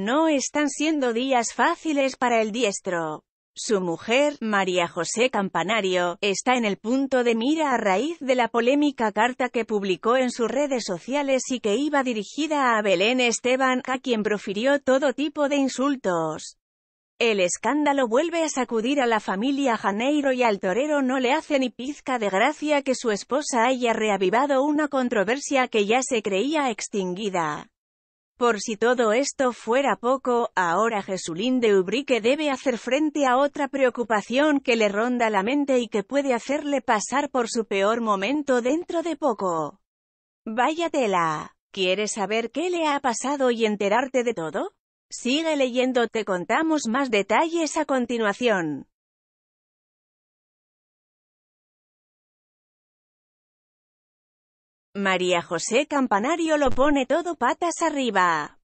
No están siendo días fáciles para el diestro. Su mujer, María José Campanario, está en el punto de mira a raíz de la polémica carta que publicó en sus redes sociales y que iba dirigida a Belén Esteban, a quien profirió todo tipo de insultos. El escándalo vuelve a sacudir a la familia Janeiro y al torero no le hace ni pizca de gracia que su esposa haya reavivado una controversia que ya se creía extinguida. Por si todo esto fuera poco, ahora Jesulín de Ubrique debe hacer frente a otra preocupación que le ronda la mente y que puede hacerle pasar por su peor momento dentro de poco. Vaya tela. ¿Quieres saber qué le ha pasado y enterarte de todo? Sigue leyendo, te contamos más detalles a continuación. María José Campanario lo pone todo patas arriba.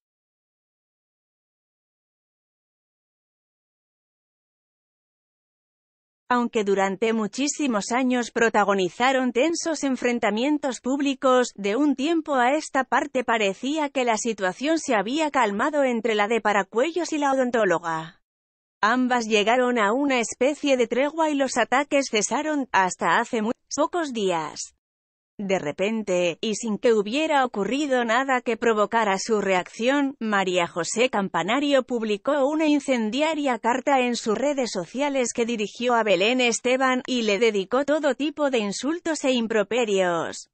Aunque durante muchísimos años protagonizaron tensos enfrentamientos públicos, de un tiempo a esta parte parecía que la situación se había calmado entre la de Paracuellos y la odontóloga. Ambas llegaron a una especie de tregua y los ataques cesaron, hasta hace muy pocos días. De repente, y sin que hubiera ocurrido nada que provocara su reacción, María José Campanario publicó una incendiaria carta en sus redes sociales que dirigió a Belén Esteban, y le dedicó todo tipo de insultos e improperios.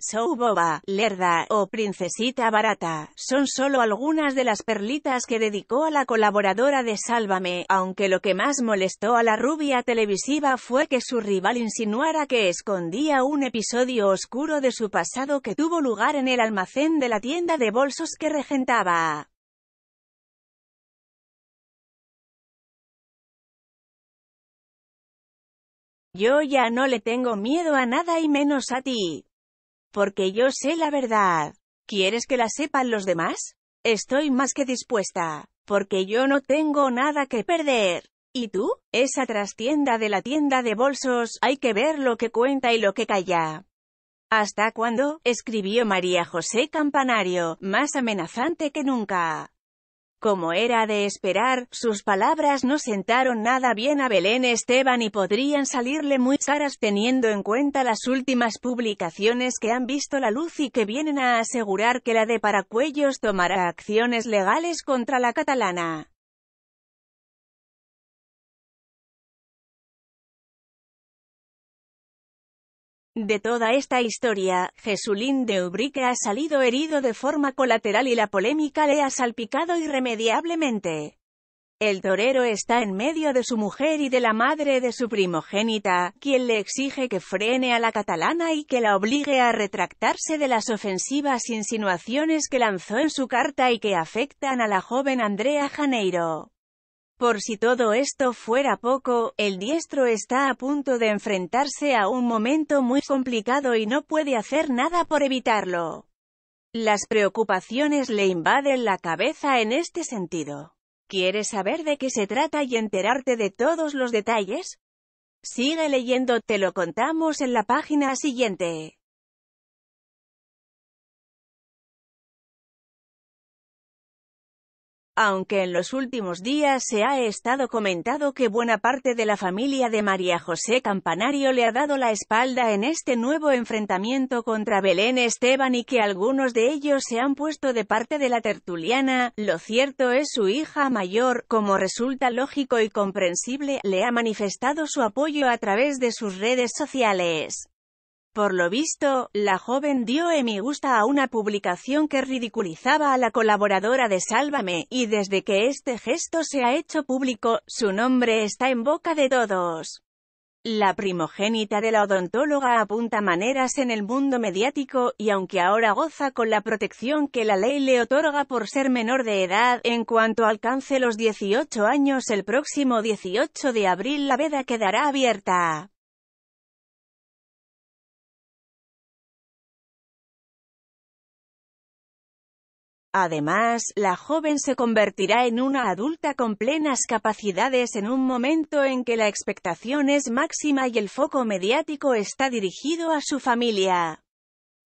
Souboba, Lerda o Princesita Barata, son solo algunas de las perlitas que dedicó a la colaboradora de Sálvame, aunque lo que más molestó a la rubia televisiva fue que su rival insinuara que escondía un episodio oscuro de su pasado que tuvo lugar en el almacén de la tienda de bolsos que regentaba. Yo ya no le tengo miedo a nada y menos a ti. Porque yo sé la verdad. ¿Quieres que la sepan los demás? Estoy más que dispuesta, porque yo no tengo nada que perder. ¿Y tú? Esa trastienda de la tienda de bolsos, hay que ver lo que cuenta y lo que calla. ¿Hasta cuándo? escribió María José Campanario, más amenazante que nunca. Como era de esperar, sus palabras no sentaron nada bien a Belén Esteban y podrían salirle muy caras teniendo en cuenta las últimas publicaciones que han visto la luz y que vienen a asegurar que la de Paracuellos tomará acciones legales contra la catalana. De toda esta historia, Jesulín de Ubrique ha salido herido de forma colateral y la polémica le ha salpicado irremediablemente. El torero está en medio de su mujer y de la madre de su primogénita, quien le exige que frene a la catalana y que la obligue a retractarse de las ofensivas insinuaciones que lanzó en su carta y que afectan a la joven Andrea Janeiro. Por si todo esto fuera poco, el diestro está a punto de enfrentarse a un momento muy complicado y no puede hacer nada por evitarlo. Las preocupaciones le invaden la cabeza en este sentido. ¿Quieres saber de qué se trata y enterarte de todos los detalles? Sigue leyendo, te lo contamos en la página siguiente. aunque en los últimos días se ha estado comentado que buena parte de la familia de María José Campanario le ha dado la espalda en este nuevo enfrentamiento contra Belén Esteban y que algunos de ellos se han puesto de parte de la tertuliana, lo cierto es su hija mayor, como resulta lógico y comprensible, le ha manifestado su apoyo a través de sus redes sociales. Por lo visto, la joven dio e mi gusta a una publicación que ridiculizaba a la colaboradora de Sálvame, y desde que este gesto se ha hecho público, su nombre está en boca de todos. La primogénita de la odontóloga apunta maneras en el mundo mediático, y aunque ahora goza con la protección que la ley le otorga por ser menor de edad, en cuanto alcance los 18 años el próximo 18 de abril la veda quedará abierta. Además, la joven se convertirá en una adulta con plenas capacidades en un momento en que la expectación es máxima y el foco mediático está dirigido a su familia.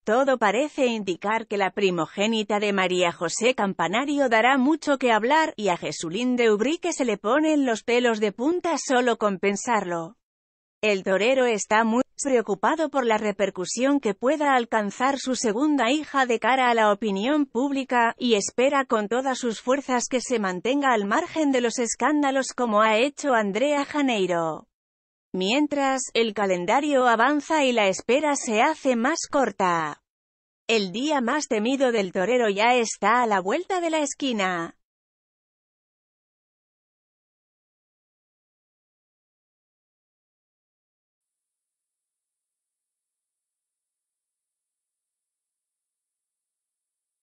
Todo parece indicar que la primogénita de María José Campanario dará mucho que hablar, y a Jesulín de Ubrique se le ponen los pelos de punta solo con pensarlo. El torero está muy preocupado por la repercusión que pueda alcanzar su segunda hija de cara a la opinión pública, y espera con todas sus fuerzas que se mantenga al margen de los escándalos como ha hecho Andrea Janeiro. Mientras, el calendario avanza y la espera se hace más corta. El día más temido del torero ya está a la vuelta de la esquina.